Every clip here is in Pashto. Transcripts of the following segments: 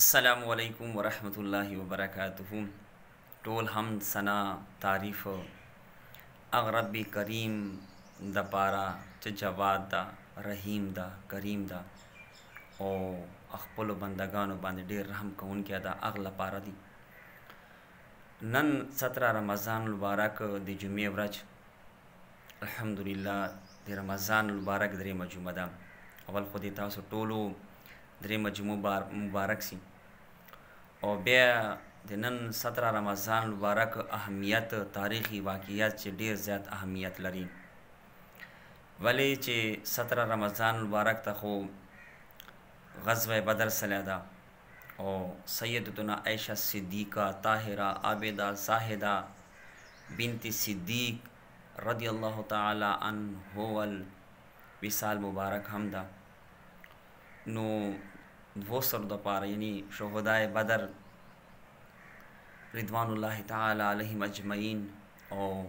السلام علیکم ورحمۃ اللہ وبرکاتہ ټول هم ثنا تعریف اغ رب کریم د پارا چې جواد دا رحیم دا کریم دا او خپل بندگانو باندې ډیر رحم کوونکی دا اغ لپاره دی نن 17 رمضان مبارک د جمعې ورځ الحمدلله د رمضان مبارک درې مجمع ده اول خو دې تاسو ټولو درې مجموع مبارک سي او بیا د نن 17 رمضان مبارک اهمیت تاریخي واقعیت چې ډیر زیات اهمیت لري ولی چې 17 رمضان مبارک ته خو غزوه بدر سلیدا او سیدتنا عائشہ صدیقہ طاهرہ عابدہ زاهدہ بنت صدیق رضی الله تعالی عنہ ول وصال مبارک همدا no Vosar Dapar, yani Shohadae Badr, Ridwanullah Ta'ala Alahim Ajmain, और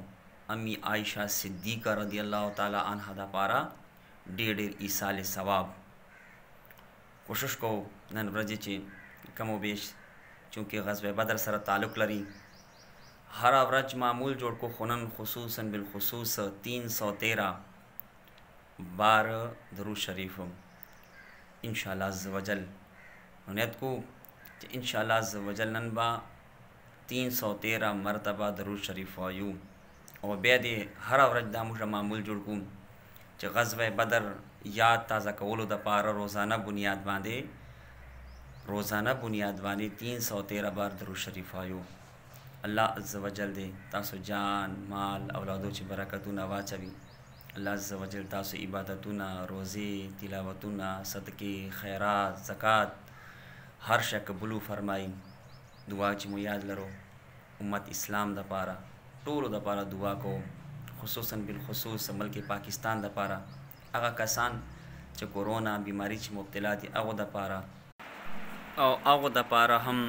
अम्मी आयशा सिद्दीका रदी अल्लाह तहदा पारा डेढ़ डेढ़ ईसाल सवाब कोशिश को नन व्रजे कमो बेश चूँकि गज़ब बदर सर ताल्लुक़ लरी हर अवरज मामूल जोड़ को खुनन खसूस बिलखसूस तीन सौ तेरह बारह दरू शरीफ़ इन शजल उनैद को इन शजलनबा तीन सौ तेरह मरतबा दरुल शरीफ आयू और बेद हर वरज दामुश मामूल जुड़कू च गजब बदर याद ताज़ा कवल दपार रोज़ाना बुनियाद बांधे रोज़ाना बुनियाद बांधे तीन सौ तेरह बार दरुल शरीफ आयो अल्लाह अज्ज वजल दे तासो जान माल औलादो ची बरकतू नवा चवी الله عزوجل تاسو عبادتونه روزي تلاوتونه صدقه خیرات زکات هر شي قبول فرمایي دعا چې مو یاد لرو امت اسلام د پاره ټولو د پاره دعا کو خصوصا بالخصوص ملک پاکستان د پاره هغه کسان چې کورونا بیماری چې مبتلا دي هغه د پاره او هغه د پاره هم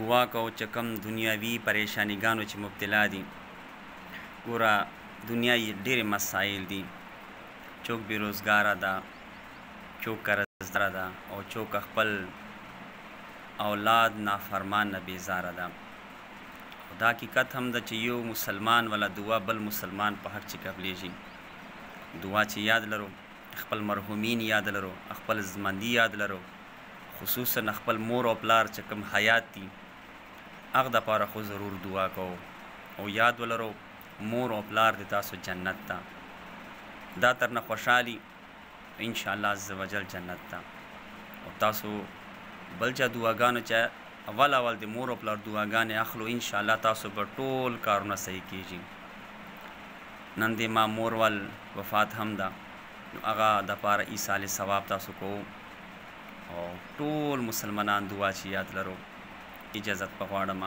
دعا کو چې کم دنیاوي پریشانیګانو چې مبتلا دي ګوره دنیايي ډېر مسایل دي څوک بیروزګار ده څوک قرضدار ده او څوک خپل اولاد نافرمان نه بیزاره ده دا حقیقت هم د چې یو مسلمان ولا دعا بل مسلمان په حق چې قبلېږي دعا چې یاد لرو خپل مرحومین یاد لرو خپل زمندي یاد لرو خصوصا خپل مور او پلار چې کم حیات دي هغه د پاره خو ضرور دعا کوو او یاد ولرو مور او پلار د تاسو جنت ته تا دا ترنه خوشحالي ان شاء الله عزوجل جنت ته او تاسو بل چا دعاګانو چې اول اول د مور او پلار دعاګانې اخلو ان شاء الله تاسو به ټول کارونه صحیح کیږي نن د ما مور وال وفات هم ده نو هغه د پاره عیسی علی ثواب تاسو کو او ټول مسلمانان دعا چې یاد لرو اجازت پغواړم